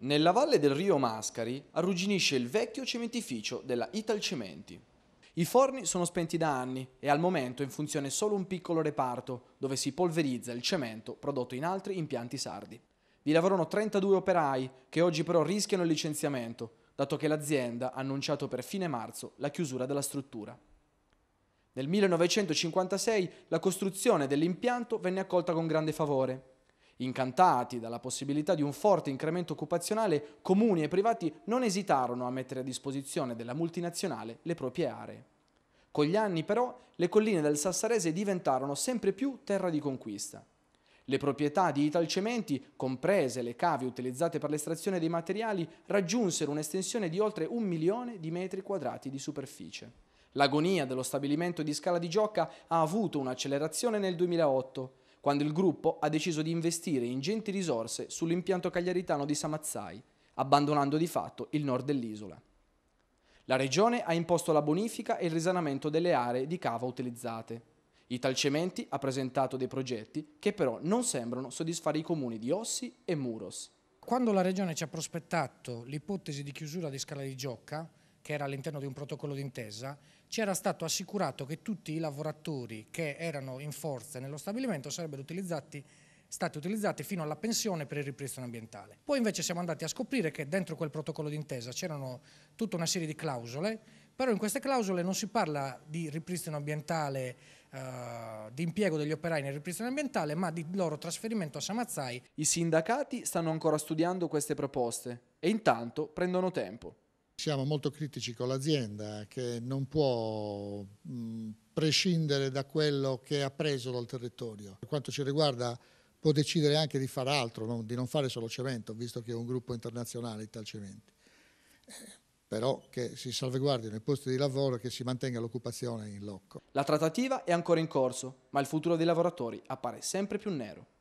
Nella valle del Rio Mascari arrugginisce il vecchio cementificio della Italcementi. I forni sono spenti da anni e al momento è in funzione solo un piccolo reparto dove si polverizza il cemento prodotto in altri impianti sardi. Vi lavorano 32 operai che oggi però rischiano il licenziamento, dato che l'azienda ha annunciato per fine marzo la chiusura della struttura. Nel 1956 la costruzione dell'impianto venne accolta con grande favore Incantati dalla possibilità di un forte incremento occupazionale, comuni e privati non esitarono a mettere a disposizione della multinazionale le proprie aree. Con gli anni però le colline del Sassarese diventarono sempre più terra di conquista. Le proprietà di Italcementi, comprese le cavi utilizzate per l'estrazione dei materiali, raggiunsero un'estensione di oltre un milione di metri quadrati di superficie. L'agonia dello stabilimento di Scala di Gioca ha avuto un'accelerazione nel 2008 quando il gruppo ha deciso di investire ingenti risorse sull'impianto cagliaritano di Samazzai, abbandonando di fatto il nord dell'isola. La regione ha imposto la bonifica e il risanamento delle aree di cava utilizzate. Italcementi ha presentato dei progetti che però non sembrano soddisfare i comuni di Ossi e Muros. Quando la regione ci ha prospettato l'ipotesi di chiusura di Scala di Giocca, che era all'interno di un protocollo d'intesa, ci era stato assicurato che tutti i lavoratori che erano in forza nello stabilimento sarebbero utilizzati stati utilizzati fino alla pensione per il ripristino ambientale. Poi invece siamo andati a scoprire che dentro quel protocollo d'intesa c'erano tutta una serie di clausole, però in queste clausole non si parla di ripristino ambientale, eh, di impiego degli operai nel ripristino ambientale, ma di loro trasferimento a Samazzai. I sindacati stanno ancora studiando queste proposte e intanto prendono tempo. Siamo molto critici con l'azienda che non può prescindere da quello che ha preso dal territorio. Per quanto ci riguarda può decidere anche di fare altro, non, di non fare solo cemento, visto che è un gruppo internazionale tal cemento. Eh, però che si salvaguardino i posti di lavoro e che si mantenga l'occupazione in loco. La trattativa è ancora in corso, ma il futuro dei lavoratori appare sempre più nero.